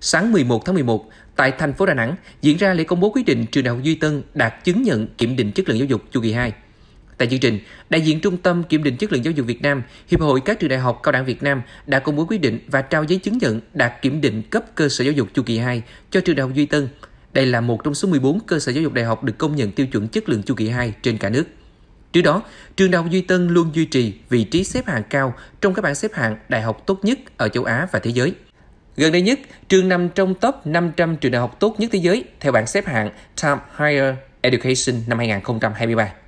sáng 11 tháng 11, tại thành phố Đà Nẵng diễn ra lễ công bố quyết định trường Đại học Duy Tân đạt chứng nhận kiểm định chất lượng giáo dục chu kỳ 2. Tại chương trình, đại diện Trung tâm Kiểm định Chất lượng Giáo dục Việt Nam, Hiệp hội các trường đại học cao đẳng Việt Nam đã công bố quyết định và trao giấy chứng nhận đạt kiểm định cấp cơ sở giáo dục chu kỳ 2 cho trường Đại học Duy Tân. Đây là một trong số 14 cơ sở giáo dục đại học được công nhận tiêu chuẩn chất lượng chu kỳ 2 trên cả nước. Trước đó, trường Đại học Duy Tân luôn duy trì vị trí xếp hạng cao trong các bảng xếp hạng đại học tốt nhất ở châu Á và thế giới. Gần đây nhất, trường nằm trong top 500 trường đại học tốt nhất thế giới theo bảng xếp hạng Time Higher Education năm 2023.